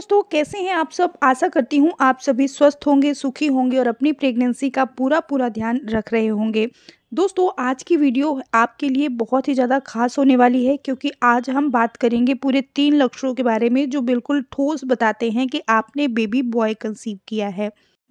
दोस्तों कैसे हैं आप सब आशा करती हूँ आप सभी स्वस्थ होंगे सुखी होंगे और अपनी प्रेगनेंसी का पूरा पूरा ध्यान रख रहे होंगे दोस्तों आज की वीडियो आपके लिए बहुत ही ज़्यादा खास होने वाली है क्योंकि आज हम बात करेंगे पूरे तीन लक्षणों के बारे में जो बिल्कुल ठोस बताते हैं कि आपने बेबी बॉय कंसीव किया है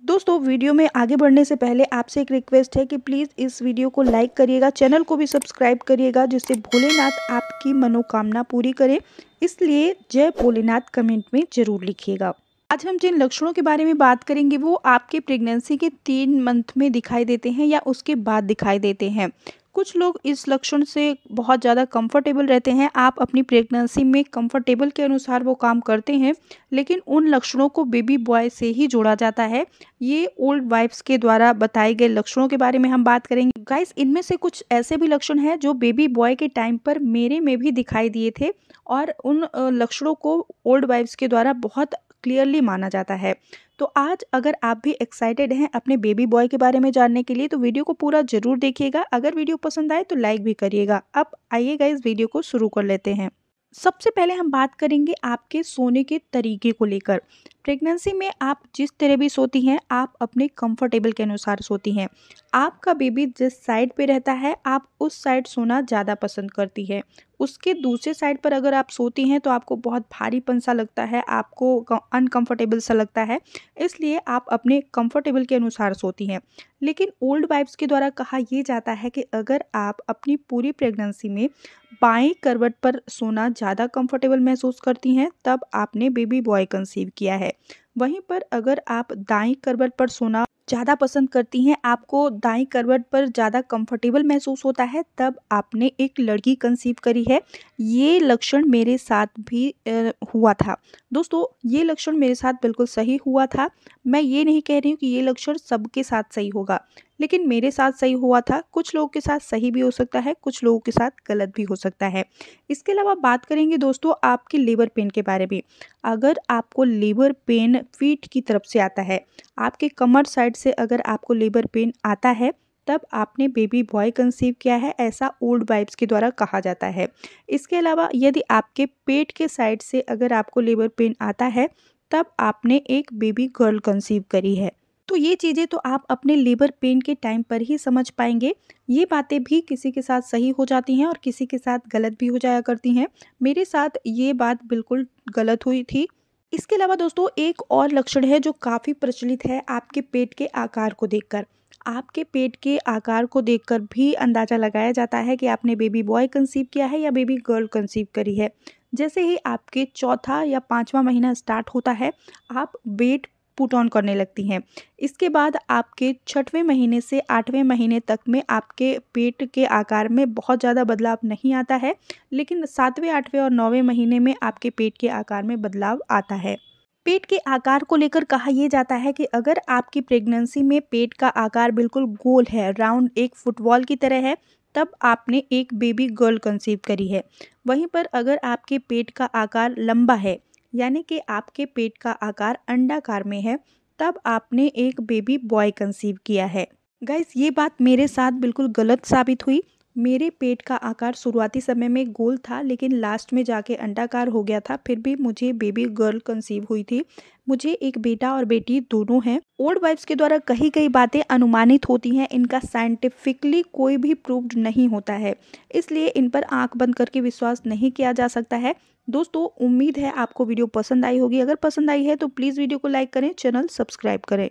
दोस्तों वीडियो में आगे बढ़ने से पहले आपसे एक रिक्वेस्ट है कि प्लीज़ इस वीडियो को लाइक करिएगा चैनल को भी सब्सक्राइब करिएगा जिससे भोलेनाथ आपकी मनोकामना पूरी करे इसलिए जय भोलेनाथ कमेंट में ज़रूर लिखिएगा आज हम जिन लक्षणों के बारे में बात करेंगे वो आपके प्रेगनेंसी के तीन मंथ में दिखाई देते हैं या उसके बाद दिखाई देते हैं कुछ लोग इस लक्षण से बहुत ज़्यादा कंफर्टेबल रहते हैं आप अपनी प्रेगनेंसी में कंफर्टेबल के अनुसार वो काम करते हैं लेकिन उन लक्षणों को बेबी बॉय से ही जोड़ा जाता है ये ओल्ड वाइफ्स के द्वारा बताए गए लक्षणों के बारे में हम बात करेंगे गाइस इनमें से कुछ ऐसे भी लक्षण हैं जो बेबी बॉय के टाइम पर मेरे में भी दिखाई दिए थे और उन लक्षणों को ओल्ड वाइफ्स के द्वारा बहुत क्लियरली माना जाता है तो आज अगर आप भी एक्साइटेड हैं अपने बेबी बॉय के बारे में जानने के लिए तो वीडियो को पूरा जरूर देखिएगा अगर वीडियो पसंद आए तो लाइक भी करिएगा अब आइए इस वीडियो को शुरू कर लेते हैं सबसे पहले हम बात करेंगे आपके सोने के तरीके को लेकर प्रेगनेंसी में आप जिस तरह भी सोती हैं आप अपने कंफर्टेबल के अनुसार सोती हैं आपका बेबी जिस साइड पे रहता है आप उस साइड सोना ज़्यादा पसंद करती है उसके दूसरे साइड पर अगर आप सोती हैं तो आपको बहुत भारीपन सा लगता है आपको अनकंफर्टेबल सा लगता है इसलिए आप अपने कंफर्टेबल के अनुसार सोती हैं लेकिन ओल्ड वाइब्स के द्वारा कहा यह जाता है कि अगर आप अपनी पूरी प्रेगनेंसी में बाएं करवट पर सोना ज़्यादा कंफर्टेबल महसूस करती हैं तब आपने बेबी बॉय कंसीव किया है वहीं पर अगर आप दाएं करवट पर सोना ज़्यादा पसंद करती हैं आपको दाएं करवट पर ज़्यादा कंफर्टेबल महसूस होता है तब आपने एक लड़की कंसीव करी है ये लक्षण मेरे साथ भी हुआ था दोस्तों ये लक्षण मेरे साथ बिल्कुल सही हुआ था मैं ये नहीं कह रही हूँ कि ये लक्षण सबके साथ सही होगा लेकिन मेरे साथ सही हुआ था कुछ लोगों के साथ सही भी हो सकता है कुछ लोगों के साथ गलत भी हो सकता है इसके अलावा बात करेंगे दोस्तों आपके लेबर पेन के बारे में अगर आपको लेबर पेन फीट की तरफ से आता है आपके कमर साइड से अगर आपको लेबर पेन आता है तब आपने बेबी बॉय कंसीव किया है ऐसा ओल्ड वाइब्स के द्वारा कहा जाता है इसके अलावा यदि आपके पेट के साइड से अगर आपको लेबर पेन आता है तब आपने एक बेबी गर्ल कंसीव करी है तो ये चीज़ें तो आप अपने लेबर पेन के टाइम पर ही समझ पाएंगे ये बातें भी किसी के साथ सही हो जाती हैं और किसी के साथ गलत भी हो जाया करती हैं मेरे साथ ये बात बिल्कुल गलत हुई थी इसके अलावा दोस्तों एक और लक्षण है जो काफ़ी प्रचलित है आपके पेट के आकार को देखकर आपके पेट के आकार को देखकर भी अंदाज़ा लगाया जाता है कि आपने बेबी बॉय कंसीव किया है या बेबी गर्ल कंसीव करी है जैसे ही आपके चौथा या पाँचवा महीना स्टार्ट होता है आप वेट पुट ऑन करने लगती हैं इसके बाद आपके छठवें महीने से आठवें महीने तक में आपके पेट के आकार में बहुत ज़्यादा बदलाव नहीं आता है लेकिन सातवें आठवें और नौवें महीने में आपके पेट के आकार में बदलाव आता है पेट के आकार को लेकर कहा यह जाता है कि अगर आपकी प्रेगनेंसी में पेट का आकार बिल्कुल गोल है राउंड एक फुटबॉल की तरह है तब आपने एक बेबी गर्ल कंसीव करी है वहीं पर अगर आपके पेट का आकार लंबा है यानी कि आपके पेट का आकार अंडाकार में है तब आपने एक बेबी बॉय कंसीव किया है गाइस ये बात मेरे साथ बिल्कुल गलत साबित हुई मेरे पेट का आकार शुरुआती समय में गोल था लेकिन लास्ट में जाके अंडाकार हो गया था फिर भी मुझे बेबी गर्ल कंसीव हुई थी मुझे एक बेटा और बेटी दोनों हैं ओल्ड वाइफ्स के द्वारा कही गई बातें अनुमानित होती हैं इनका साइंटिफिकली कोई भी प्रूव्ड नहीं होता है इसलिए इन पर आँख बंद करके विश्वास नहीं किया जा सकता है दोस्तों उम्मीद है आपको वीडियो पसंद आई होगी अगर पसंद आई है तो प्लीज़ वीडियो को लाइक करें चैनल सब्सक्राइब करें